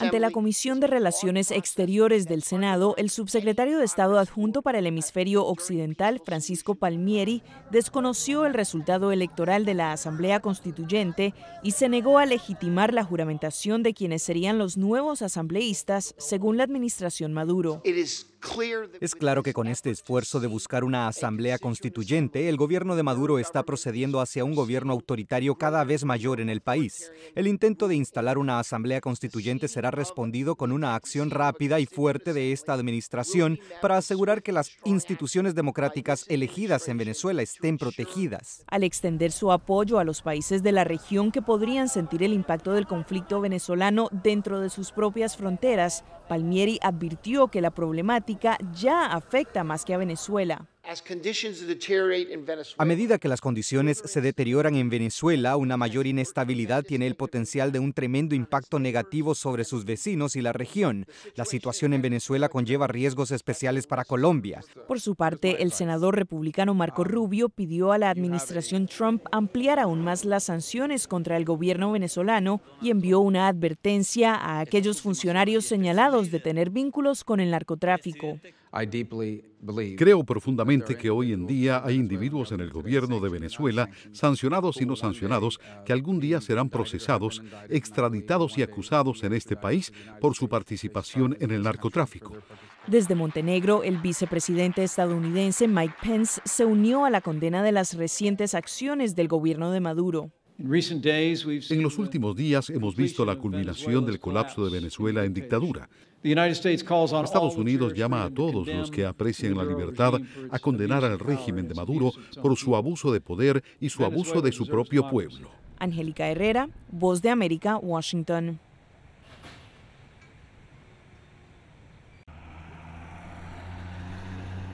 Ante la Comisión de Relaciones Exteriores del Senado, el subsecretario de Estado adjunto para el hemisferio occidental, Francisco Palmieri, desconoció el resultado electoral de la Asamblea Constituyente y se negó a legitimar la juramentación de quienes serían los nuevos asambleístas, según la administración Maduro. Es claro que con este esfuerzo de buscar una asamblea constituyente, el gobierno de Maduro está procediendo hacia un gobierno autoritario cada vez mayor en el país. El intento de instalar una asamblea constituyente será respondido con una acción rápida y fuerte de esta administración para asegurar que las instituciones democráticas elegidas en Venezuela estén protegidas. Al extender su apoyo a los países de la región que podrían sentir el impacto del conflicto venezolano dentro de sus propias fronteras, Palmieri advirtió que la problemática ya afecta más que a Venezuela. A medida que las condiciones se deterioran en Venezuela, una mayor inestabilidad tiene el potencial de un tremendo impacto negativo sobre sus vecinos y la región. La situación en Venezuela conlleva riesgos especiales para Colombia. Por su parte, el senador republicano Marco Rubio pidió a la administración Trump ampliar aún más las sanciones contra el gobierno venezolano y envió una advertencia a aquellos funcionarios señalados de tener vínculos con el narcotráfico. Creo profundamente que hoy en día hay individuos en el gobierno de Venezuela, sancionados y no sancionados, que algún día serán procesados, extraditados y acusados en este país por su participación en el narcotráfico. Desde Montenegro, el vicepresidente estadounidense Mike Pence se unió a la condena de las recientes acciones del gobierno de Maduro. En los últimos días hemos visto la culminación del colapso de Venezuela en dictadura. Estados Unidos llama a todos los que aprecian la libertad a condenar al régimen de Maduro por su abuso de poder y su abuso de su propio pueblo. Angélica Herrera, Voz de América, Washington.